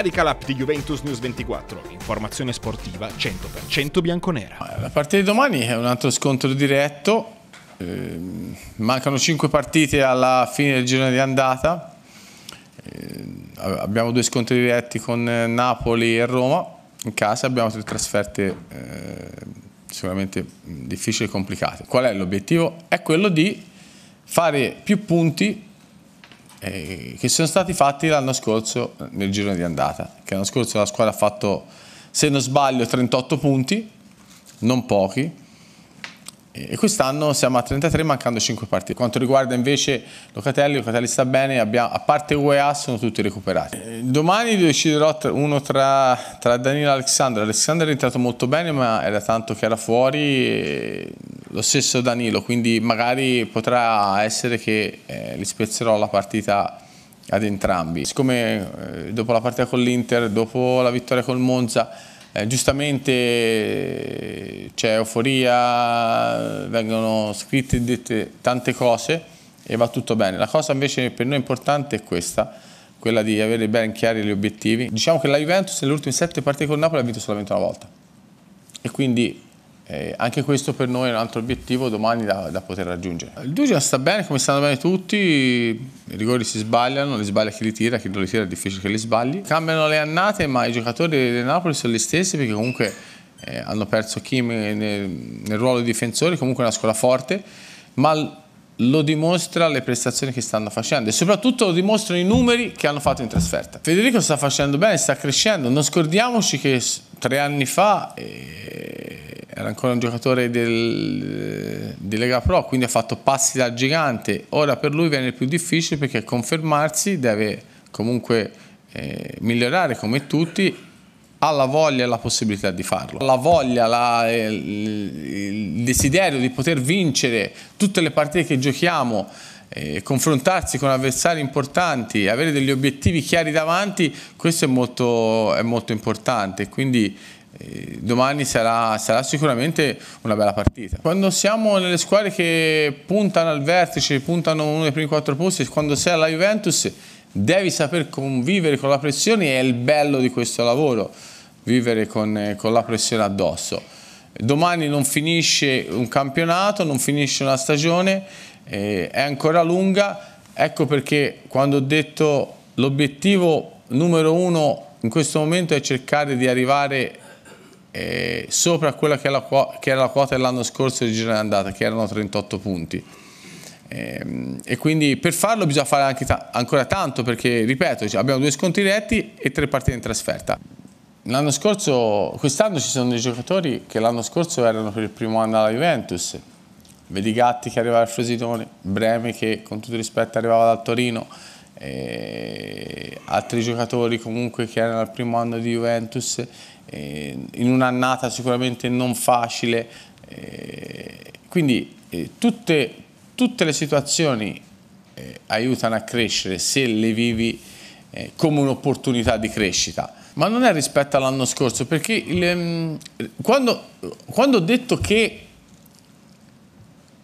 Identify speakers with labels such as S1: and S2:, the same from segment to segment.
S1: Scarica l'app di Juventus News 24, informazione sportiva 100% bianconera. La partita di domani è un altro scontro diretto, eh, mancano 5 partite alla fine del giorno di andata, eh, abbiamo due scontri diretti con eh, Napoli e Roma, in casa abbiamo tre trasferte eh, sicuramente difficili e complicate. Qual è l'obiettivo? È quello di fare più punti eh, che sono stati fatti l'anno scorso nel giro di andata, che l'anno scorso la squadra ha fatto, se non sbaglio, 38 punti, non pochi, e quest'anno siamo a 33 mancando 5 partite. Quanto riguarda invece Locatelli, Locatelli sta bene, abbiamo, a parte UEA sono tutti recuperati. Eh, domani deciderò uno tra, tra Danilo e Alessandro Alessandro è entrato molto bene ma era tanto che era fuori lo stesso Danilo, quindi magari potrà essere che eh, li spezzerò la partita ad entrambi. Siccome eh, dopo la partita con l'Inter, dopo la vittoria col Monza, eh, giustamente eh, c'è euforia, vengono scritte e dette tante cose e va tutto bene. La cosa invece per noi importante è questa, quella di avere ben chiari gli obiettivi. Diciamo che la Juventus nelle ultime sette partite con Napoli ha vinto solamente una volta e quindi eh, anche questo per noi è un altro obiettivo domani da, da poter raggiungere. Il Dujan sta bene, come stanno bene tutti, i rigori si sbagliano, li sbaglia chi li tira, chi non li tira è difficile che li sbagli. Cambiano le annate, ma i giocatori del Napoli sono gli stessi perché comunque eh, hanno perso Kim nel, nel, ruolo di difensore, comunque è una scuola forte, ma lo dimostra le prestazioni che stanno facendo e soprattutto lo dimostrano i numeri che hanno fatto in trasferta. Federico sta facendo bene, sta crescendo, non scordiamoci che tre anni fa... Eh, era ancora un giocatore del, di Lega Pro, quindi ha fatto passi da gigante. Ora per lui viene più difficile perché confermarsi deve comunque eh, migliorare come tutti ha la voglia e la possibilità di farlo. Ha la voglia, la, il, il, desiderio di poter vincere tutte le partite che giochiamo, eh, confrontarsi con avversari importanti, avere degli obiettivi chiari davanti, questo è molto, è molto importante. Quindi eh, domani sarà, sarà, sicuramente una bella partita. Quando siamo nelle squadre che puntano al vertice, puntano uno dei primi quattro posti, quando sei alla Juventus devi saper convivere con la pressione, è il bello di questo lavoro, vivere con, con la pressione addosso. Domani non finisce un campionato, non finisce una stagione, eh, è ancora lunga, ecco perché quando ho detto l'obiettivo numero uno in questo momento è cercare di arrivare eh, sopra quella che, era la quota dell'anno scorso di girone andata, che erano 38 punti. Eh, e quindi per farlo bisogna fare anche ta ancora tanto perché, ripeto, abbiamo due scontri diretti e tre partite in trasferta. L'anno scorso, quest'anno ci sono dei giocatori che l'anno scorso erano per il primo anno alla Juventus. Vedi Gatti che arrivava al Frosinone, Breme che con tutto rispetto arrivava dal Torino, eh, altri giocatori comunque che erano al primo anno di Juventus eh, in un'annata sicuramente non facile. Eh, quindi eh, tutte, tutte, le situazioni aiutano a crescere se le vivi come un'opportunità di crescita. Ma non è rispetto all'anno scorso, perché il, ehm, quando, quando, ho detto che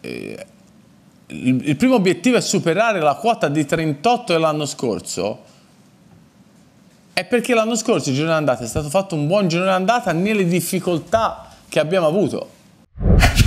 S1: eh, il, il primo obiettivo è superare la quota di 38 dell'anno scorso, è perché l'anno scorso il girone andata è stato fatto un buon girone andata nelle difficoltà che abbiamo avuto.